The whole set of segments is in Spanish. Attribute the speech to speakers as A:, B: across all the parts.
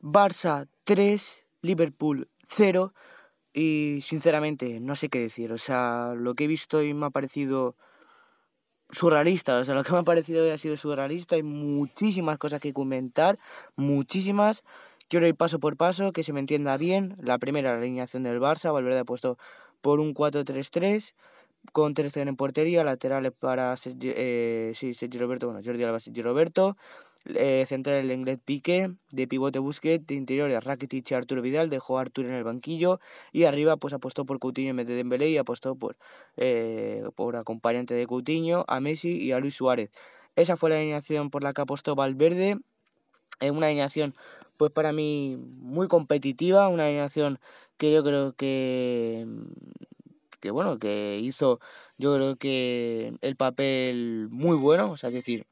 A: Barça 3, Liverpool 0 y sinceramente no sé qué decir. O sea, lo que he visto hoy me ha parecido surrealista. O sea, lo que me ha parecido hoy ha sido surrealista. Hay muchísimas cosas que comentar, muchísimas. Quiero ir paso por paso, que se me entienda bien. La primera, la alineación del Barça. Valverde ha puesto por un 4-3-3 con Ter en portería, laterales para eh, Sergio Roberto, bueno, Jordi Alba, Sergio Roberto, eh, central el Englet Pique, de pivote Busquets, de interiores Rakitic y Arturo Vidal, dejó a Arturo en el banquillo y arriba pues apostó por Coutinho en vez de Dembélé y apostó por, eh, por acompañante de Coutinho, a Messi y a Luis Suárez. Esa fue la alineación por la que apostó Valverde, es una alineación pues para mí muy competitiva, una alineación que yo creo que que bueno, que hizo yo creo que el papel muy bueno, o sea, es decir,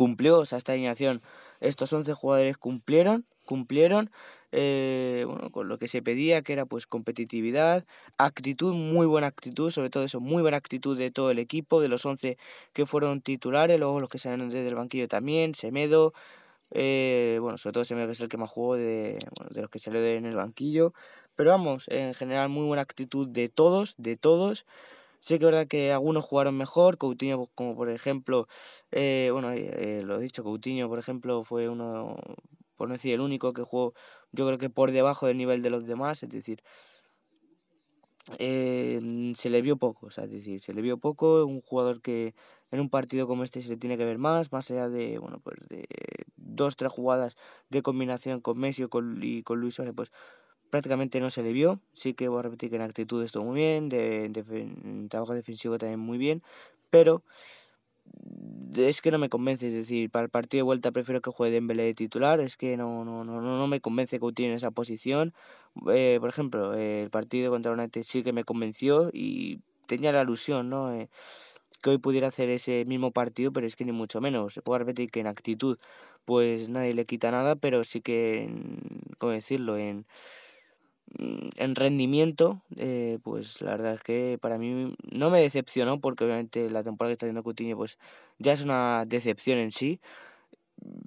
A: cumplió, o sea, esta alineación, estos 11 jugadores cumplieron, cumplieron eh, bueno, con lo que se pedía, que era pues competitividad, actitud, muy buena actitud, sobre todo eso, muy buena actitud de todo el equipo, de los 11 que fueron titulares, luego los que salieron desde el banquillo también, Semedo, eh, bueno, sobre todo Semedo que es el que más jugó de, de los que salió en el banquillo, pero vamos, en general muy buena actitud de todos, de todos. Sé que es verdad que algunos jugaron mejor, Coutinho pues, como por ejemplo, eh, bueno, eh, lo he dicho, Coutinho por ejemplo fue uno, por decir el único que jugó yo creo que por debajo del nivel de los demás, es decir, eh, se le vio poco, o sea, es decir, se le vio poco, un jugador que en un partido como este se le tiene que ver más, más allá de, bueno, pues de dos, tres jugadas de combinación con Messi o con, y con Luis Suárez, pues prácticamente no se le vio. Sí que voy a repetir que en actitud estuvo muy bien, de, en trabajo defensivo también muy bien, pero es que no me convence, es decir, para el partido de vuelta prefiero que juegue Dembélé de titular, es que no, no, no, no me convence que tiene esa posición. Eh, por ejemplo, el partido contra United sí que me convenció y tenía la ilusión, ¿no? Eh, que hoy pudiera hacer ese mismo partido, pero es que ni mucho menos. Se puede repetir que en actitud, pues nadie le quita nada, pero sí que, ¿cómo decirlo? En, Mm, en rendimiento, eh, pues la verdad es que para mí no me decepcionó, porque obviamente la temporada que está haciendo Cutiño pues ya es una decepción en sí,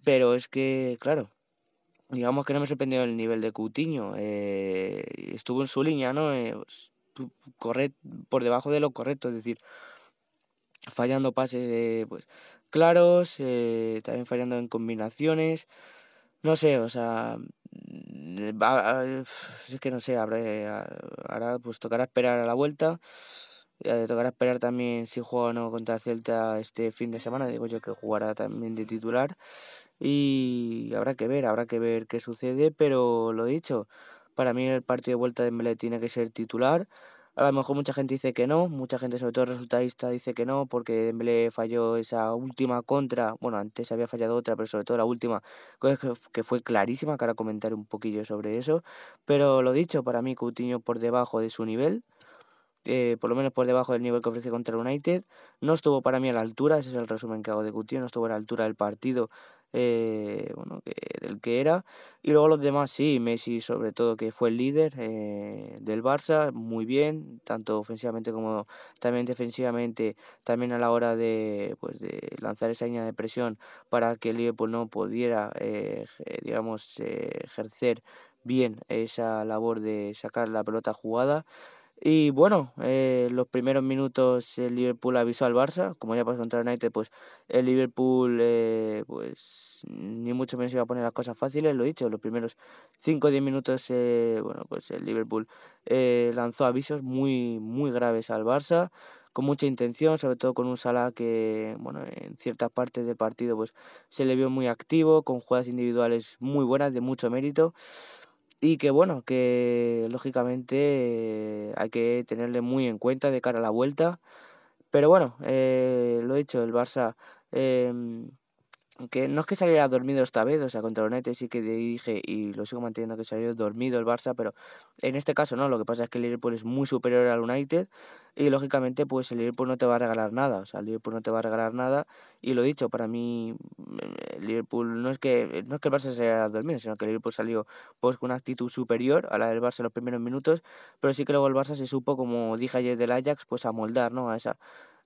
A: pero es que, claro, digamos que no me sorprendió el nivel de Cutiño. Eh, estuvo en su línea, ¿no? Eh, por debajo de lo correcto, es decir, fallando pases pues, claros, eh, también fallando en combinaciones, no sé, o sea Mm, ah, es que no sé, ahora pues tocará esperar a la vuelta. Eh, tocará esperar también si juega o no contra Celta este fin de semana. Digo yo que jugará también de titular. Y habrá que ver, habrá que ver qué sucede. Pero lo dicho, para mí el partido de vuelta de Mele tiene que ser titular. A lo mejor mucha gente dice que no, mucha gente, sobre todo resultadista, dice que no, porque Dembélé falló esa última contra, bueno, antes había fallado otra, pero sobre todo la última, que fue clarísima, que ahora comentaré un poquillo sobre eso. Pero lo dicho, para mí Coutinho por debajo de su nivel, eh, por lo menos por debajo del nivel que ofrece contra United, no estuvo para mí a la altura, ese es el resumen que hago de Coutinho, no estuvo a la altura del partido eh, bueno, que, del que era. Y luego los demás, sí, Messi sobre todo que fue el líder eh, del Barça, muy bien, tanto ofensivamente como también defensivamente, también a la hora de, pues, de lanzar esa línea de presión para que el Liverpool no pudiera, eh, digamos, ejercer bien esa labor de sacar la pelota jugada. Y bueno, eh, los primeros minutos el Liverpool avisó al Barça, como ya pasó contra el night, pues el Liverpool, eh, pues ni mucho menos iba a poner las cosas fáciles, lo he dicho, los primeros 5 o 10 minutos, eh, bueno, pues el Liverpool lanzó avisos muy, muy graves al Barça, con mucha intención, sobre todo con un Salah que, bueno, en ciertas partes del partido, pues se le vio muy activo, con jugadas individuales muy buenas, de mucho mérito. Y que bueno, que lógicamente hay que tenerle muy en cuenta de cara a la vuelta. Pero bueno, eh, lo he dicho, el Barça em, que no es que saliera dormido esta vez, o sea, contra el United sí que dije y lo sigo manteniendo que salió dormido el Barça, pero en este caso no, lo que pasa es que el Liverpool es muy superior al United y lógicamente pues el Liverpool no te va a regalar nada, o sea, el Liverpool no te va a regalar nada y lo dicho, para mí mm, eh, el Liverpool no es que no es que el Barça saliera dormido, sino que el Liverpool salió pues con una actitud superior a la del Barça en los primeros minutos, pero sí que luego el Barça se supo, como dije ayer del Ajax, pues a moldar, ¿no? A esa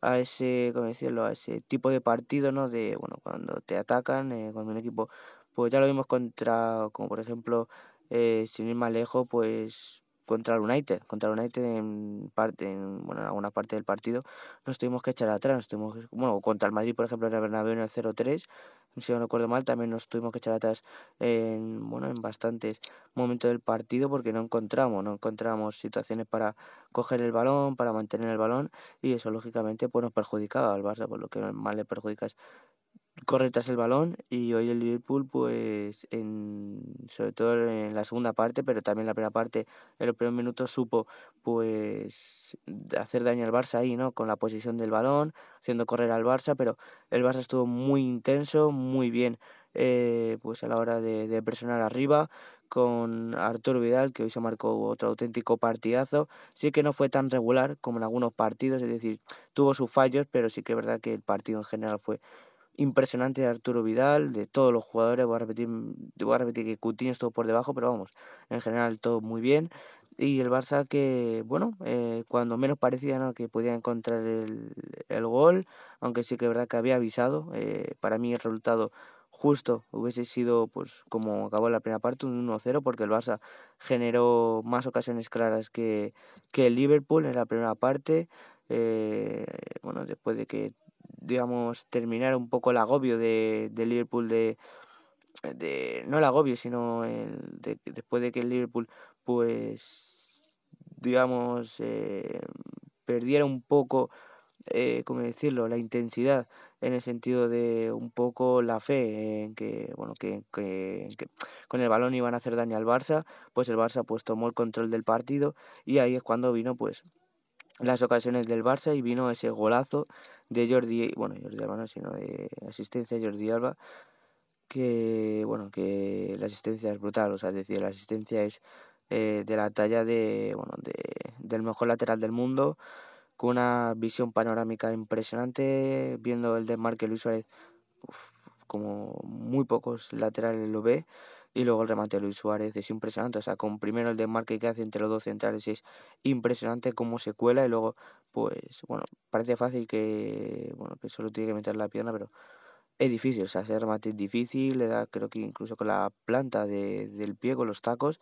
A: a ese, ¿cómo decirlo? a ese tipo de partido, ¿no? De, bueno, cuando te atacan, eh, cuando un equipo, pues ya lo vimos contra, como por ejemplo, eh, sin ir más lejos, pues contra el United, contra el United en parte, bueno, alguna parte del partido, nos tuvimos que echar atrás, nos tuvimos, bueno, contra el Madrid, por ejemplo, en el Bernabéu en el 0-3, si no recuerdo mal, también nos tuvimos que echar atrás en, bueno, en bastantes momentos del partido porque no encontramos, no encontramos situaciones para coger el balón, para mantener el balón y eso lógicamente pues nos perjudicaba al Barça, por lo que más le perjudicas corre el balón y hoy el Liverpool, pues, en, sobre todo en la segunda parte, pero también en la primera parte, en los primeros minutos supo, pues, hacer daño al Barça ahí, ¿no? Con la posición del balón, haciendo correr al Barça, pero el Barça estuvo muy intenso, muy bien, eh, pues, a la hora de, presionar arriba con Arturo Vidal, que hoy se marcó otro auténtico partidazo. Sí que no fue tan regular como en algunos partidos, es decir, tuvo sus fallos, pero sí que es verdad que el partido en general fue impresionante de Arturo Vidal, de todos los jugadores. Voy a repetir, mm, voy a repetir que Coutinho estuvo por debajo, pero vamos, en general todo muy bien. Y el Barça que, bueno, eh, cuando menos parecía ¿no? que podía encontrar el, gol, aunque sí que es verdad que había avisado, eh, para mí el resultado justo hubiese sido pues como acabó la primera parte, un 1-0, porque el Barça generó más ocasiones claras que, el Liverpool en la primera parte. Eh, bueno, después de que digamos, terminar un poco el agobio de, Liverpool de, de, no el agobio, sino después de que el Liverpool, pues, digamos, eh, perdiera un poco, eh, ¿cómo decirlo?, la intensidad en el sentido de un poco la fe en que, bueno, que, que, con el balón iban a hacer daño al Barça, pues el Barça pues tomó el control del partido y ahí es cuando vino, pues, las ocasiones del Barça y vino ese golazo de Jordi, bueno, Jordi Alba no, sino de asistencia de Jordi Alba, que, bueno, que la asistencia es brutal, o sea, decir, la asistencia es eh, de la talla de, bueno, de, del mejor lateral del mundo, con una visión panorámica impresionante, viendo el desmarque Luis Suárez, como muy pocos laterales lo ve, y luego el remate de Luis Suárez es impresionante. O sea, con primero el desmarque que hace entre los dos centrales es impresionante cómo se cuela. Y luego, pues, bueno, parece fácil que, bueno, que solo tiene que meter la pierna, pero es difícil. O sea, ese remate es difícil. Le da, creo que incluso con la planta del pie, con los tacos.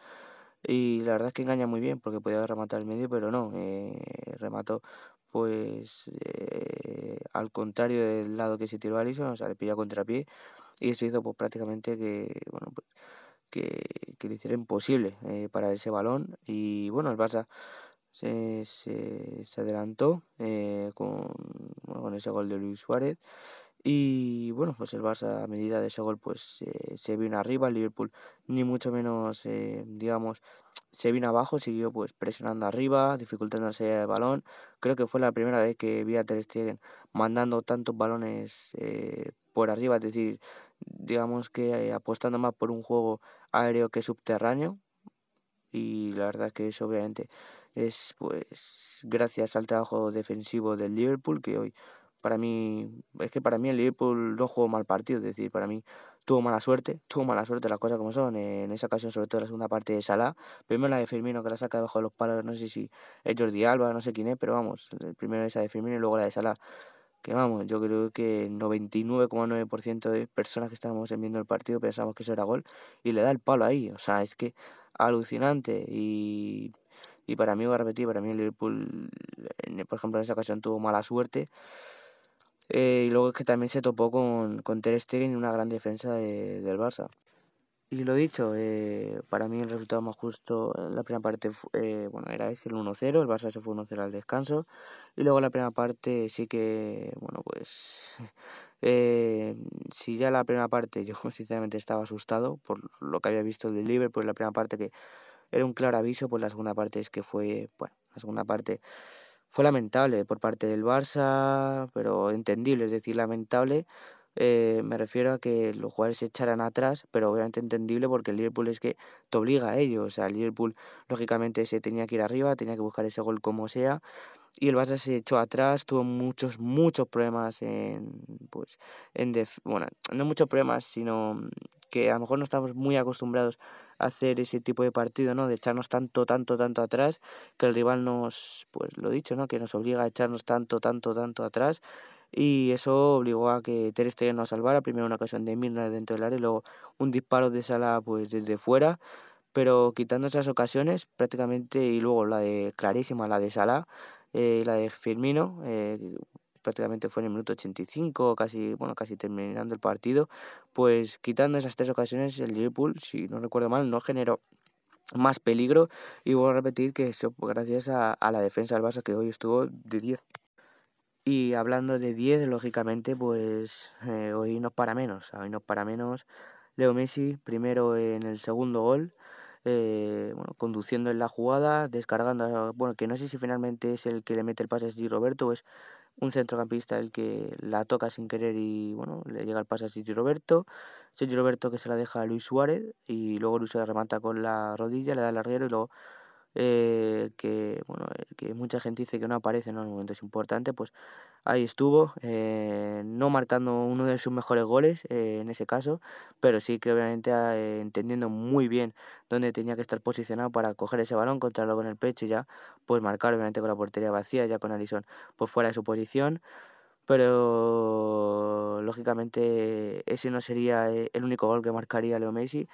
A: Y la verdad es que engaña muy bien porque podía rematar el medio, pero no. Eh, remató pues eh, al contrario del lado que se tiró Alison, o sea, le pilló a contrapié y eso hizo pues prácticamente que, bueno, pues que, que le hiciera imposible eh, para ese balón. Y bueno, el Barça se, se, adelantó eh, con, con ese gol de Luis Suárez. Y bueno, pues el Barça a medida de ese gol pues eh, se vino arriba, el Liverpool ni mucho menos, digamos, se vino abajo, siguió pues presionando arriba, dificultándose el balón. Creo que fue la primera vez que vi a Ter Stegen mandando tantos balones por arriba, es decir, digamos que eh, apostando más por un juego aéreo que subterráneo. Y la verdad que eso obviamente es pues gracias al trabajo defensivo del Liverpool, que hoy para mí, es que para mí el Liverpool no jugó mal partido, es decir, para mí tuvo mala suerte, tuvo mala suerte las cosas como son, en esa ocasión sobre todo la segunda parte de Salah, primero la de Firmino que la saca debajo de los palos, no sé si es Jordi Alba, no sé quién es, pero vamos, primero esa de Firmino y luego la de Salah que vamos, yo creo que 99,9% de personas que estábamos viendo el partido pensamos que eso era gol y le da el palo ahí, o sea, es que alucinante y, para mí, voy a repetir, para mí el Liverpool, por ejemplo, en esa ocasión tuvo mala suerte eh, y luego es que también se topó con, con Ter Stegen en una gran defensa de, del Barça. Y lo dicho, eh, para mí el resultado más justo la primera parte eh, bueno, era el 1-0, el Barça se fue 1-0 al descanso. Y luego la primera parte sí que, bueno, pues eh, si ya la primera parte yo sinceramente estaba asustado por lo que había visto del Liverpool, la primera parte que era un claro aviso, pues la segunda parte es que fue, bueno, la segunda parte fue lamentable por parte del Barça, pero entendible, es decir, lamentable eh, me refiero a que los jugadores se echaran atrás, pero obviamente entendible porque el Liverpool es que te obliga a ello. O sea, el Liverpool lógicamente se tenía que ir arriba, tenía que buscar ese gol como sea. Y el Barça se echó atrás, tuvo muchos, muchos problemas en, pues, en bueno, no muchos problemas, sino que a lo mejor no estamos muy acostumbrados a hacer ese tipo de partido, ¿no? De echarnos tanto, tanto, tanto atrás, que el rival nos, pues lo dicho, ¿no? Que nos obliga a echarnos tanto, tanto, tanto atrás y eso obligó a que Ter Stegen nos salvara, primero una ocasión de Mirna dentro del área, luego un disparo de Sala pues desde fuera, pero quitando esas ocasiones prácticamente y luego la de clarísima, la de Sala, eh, la de Firmino, eh, prácticamente fue en el minuto 85, casi, bueno, casi terminando el partido, pues quitando esas tres ocasiones, el Liverpool, si no recuerdo mal, no generó más peligro y voy a repetir que eso gracias a, la defensa del Barça que hoy estuvo de 10. Y hablando de 10, lógicamente, pues eh, hoy no para menos. Hoy no para menos. Leo Messi, primero en el segundo gol, eh, bueno, conduciendo en la jugada, descargando. Bueno, que no sé si finalmente es el que le mete el pase a Sergio Roberto es un centrocampista el que la toca sin querer y bueno, le llega el pase a Sergio Roberto. Sergio Roberto que se la deja a Luis Suárez y luego Luis la remata con la rodilla, le da el arriero y luego eh, que bueno eh, que mucha gente dice que no aparece en los momentos importantes pues ahí estuvo eh, no marcando uno de sus mejores goles en ese caso pero sí que obviamente ah, entendiendo muy bien dónde tenía que estar posicionado para coger ese balón controlarlo con el pecho y ya pues marcar obviamente con la portería vacía ya con Alisson pues fuera de su posición pero lógicamente ese no sería el único gol que marcaría Leo Messi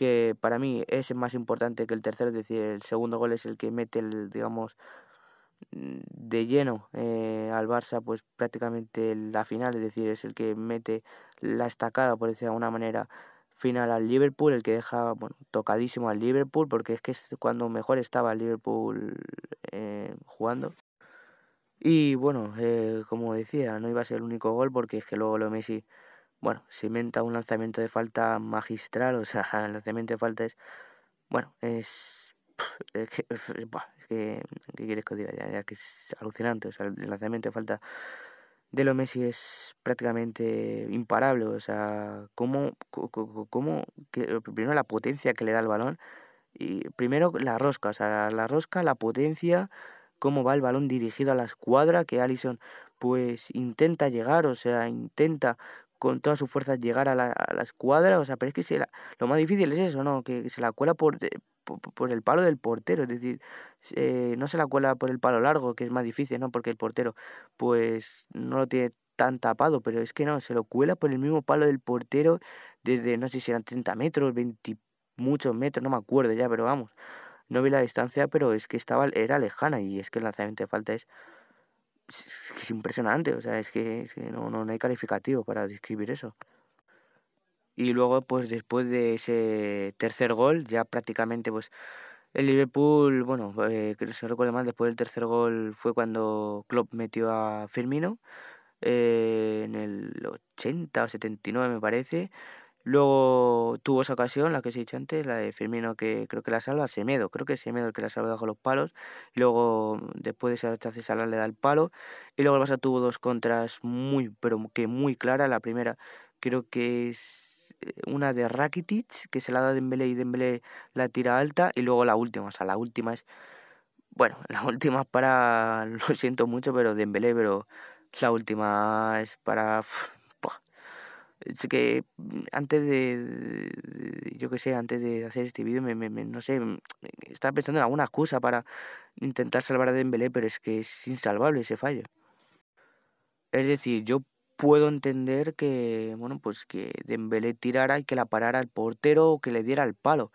A: que para mí es más importante que el tercero, es decir, el segundo gol es el que mete, el, digamos, mm, de lleno eh, al Barça, pues prácticamente la final, es decir, es el que mete la estacada, por decirlo de alguna manera, final al Liverpool, el que deja tocadísimo al Liverpool, porque es que es cuando mejor estaba el Liverpool eh, jugando. Y bueno, eh, como decía, no iba a ser el único gol, porque es que luego lo Messi bueno, se inventa un lanzamiento de falta magistral, o sea, el lanzamiento de falta es, bueno, es... Es que, es ¿qué quieres que os diga? Ya, que es alucinante. O sea, el lanzamiento de falta de lo Messi es prácticamente imparable. O sea, ¿cómo, cómo primero la potencia que le da el balón y primero la rosca, o sea, la rosca, la potencia, cómo va el balón dirigido a la escuadra que Allison pues intenta llegar, o sea, intenta con toda su fuerza, llegar a la, escuadra. O sea, pero es que lo más difícil es eso, ¿no? Que, se la cuela por, eh, el palo del portero. Es decir, eh, no se la cuela por el palo largo, que es más difícil, ¿no? Porque el portero, pues, no lo tiene tan tapado, pero es que no, se lo cuela por el mismo palo del portero desde, no sé si eran 30 metros, 20 muchos metros, no me acuerdo ya, pero vamos. No vi la distancia, pero es que estaba, era lejana y es que el lanzamiento de falta es impresionante, o sea, es que, no, hay calificativo para describir eso. Y luego, pues después de ese tercer gol, ya prácticamente, pues el Liverpool, bueno, eh, que no se recuerda mal, después del tercer gol fue cuando Klopp metió a Firmino, eh, en el 80 o 79 me parece, Luego tuvo esa ocasión, la que os he dicho antes, la de Firmino que creo que la salva, Semedo, creo que se Semedo el que la salva bajo los palos. Luego, después de esa a Salah le da el palo. Y luego el Barça tuvo dos contras muy, pero que muy clara. La primera creo que es eh, una de Rakitic, que se la da de Dembélé y Dembélé la tira alta. Y luego la última, o sea, la última es... Bueno, la última para... Lo siento mucho, pero Dembélé, pero la última es para es que mm, antes de, yo qué sé, antes de hacer este vídeo, no sé, mm, eh, estaba pensando en alguna excusa para intentar salvar a Dembélé, pero es que es insalvable ese fallo. Es decir, yo puedo entender que, bueno, pues que Dembélé tirara y que la parara el portero o que le diera el palo,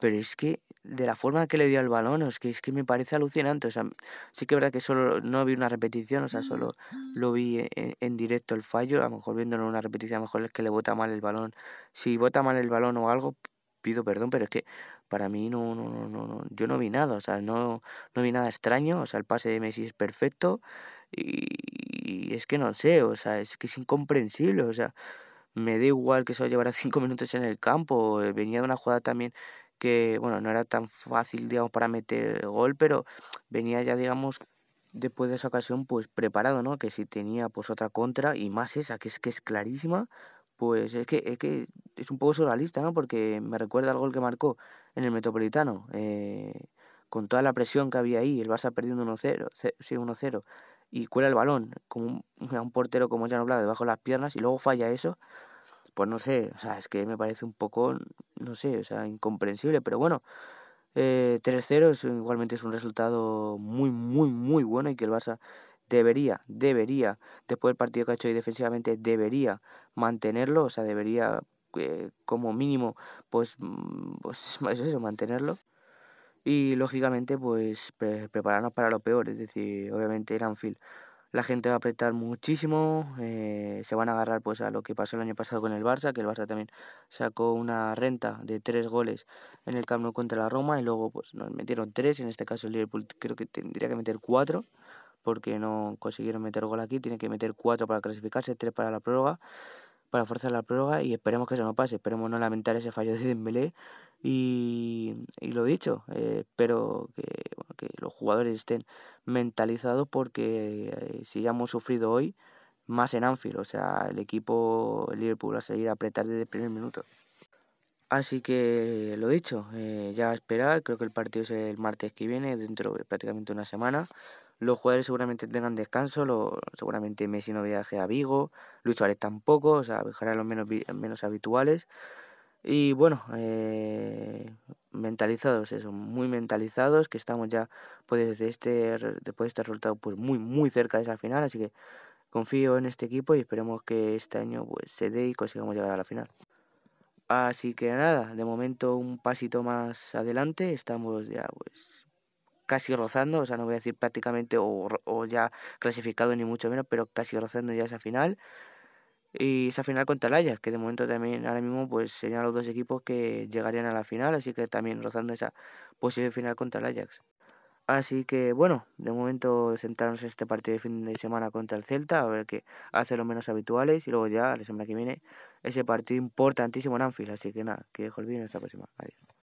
A: pero es que de la forma que le dio al balón, es que, es que me parece alucinante. O sea, sí que es verdad que solo no vi una repetición, o sea, solo lo vi eh, eh, en, directo el fallo. A lo mejor viéndolo en una repetición, a lo mejor es que le bota mal el balón. Si bota mal el balón o algo, pido perdón, pero es que para mí no, no, no, no, yo no vi nada, o sea, no, no vi nada extraño, o sea, el pase de Messi es perfecto y, es que no sé, o sea, es que es incomprensible, o sea, me da igual que solo llevara cinco minutos en el campo, eh, venía de una jugada también que, bueno, no era tan fácil, digamos, para meter gol, pero venía ya, digamos, después de esa ocasión, pues preparado, ¿no? Que si tenía, pues, otra contra, y más esa, que es que es clarísima, pues es que es, que es un poco surrealista, ¿no? Porque me recuerda al gol que marcó en el Metropolitano, eh, con toda la presión que había ahí, el Barça perdiendo 1-0, sí, 1-0, y cuela el balón como un, a un portero como ya no Oblak debajo de las piernas y luego falla eso, pues no sé, o sea, es que me parece un poco no sé, o sea, incomprensible, pero bueno, eh, 3-0 igualmente es un resultado muy, muy, muy bueno y que el Barça debería, debería, después del partido que ha hecho hoy defensivamente, debería mantenerlo, o sea, debería eh, como mínimo, pues, mm, pues, pues eso, mantenerlo. Y lógicamente, pues prepararnos para lo peor, es decir, obviamente el Anfield la gente va a apretar muchísimo, eh, se van a agarrar pues a lo que pasó el año pasado con el Barça, que el Barça también sacó una renta de tres goles en el Camp Nou contra la Roma y luego pues nos metieron tres, en este caso el Liverpool creo que tendría que meter cuatro porque no consiguieron meter gol aquí, tiene que meter cuatro para clasificarse, tres para la prórroga, para forzar la prórroga y esperemos que eso no pase, esperemos no lamentar ese fallo de Dembélé y, y lo dicho, eh, espero que, los jugadores estén mentalizados porque eh, si ya hemos sufrido hoy, más en Anfield, o sea, el equipo el Liverpool va a seguir a apretar desde el primer minuto. Así que lo dicho, eh, ya a esperar, creo que el partido es el martes que viene, dentro de prácticamente una semana. Los jugadores seguramente tengan descanso, lo, seguramente Messi no viaje a Vigo, Luis Suárez tampoco, o sea, viajarán los menos habituales. Y bueno, eh, mentalizados, eso, muy mentalizados, que estamos ya pues, desde este, después de este resultado pues, muy, muy cerca de esa final, así que confío en este equipo y esperemos que este año pues, se dé y consigamos llegar a la final. Así que nada, de momento un pasito más adelante, estamos ya pues casi rozando, o sea, no voy a decir prácticamente o, o ya clasificado ni mucho menos, pero casi rozando ya esa final y esa final contra el Ajax, que de momento también ahora mismo pues serían los dos equipos que llegarían a la final, así que también rozando esa posible final contra el Ajax. Así que bueno, de momento centrarnos este partido de fin de semana contra el Celta, a ver qué hace los menos habituales y luego ya la semana que viene ese partido importantísimo en Anfield, así que nada, que dejo el vídeo hasta la próxima. Adiós.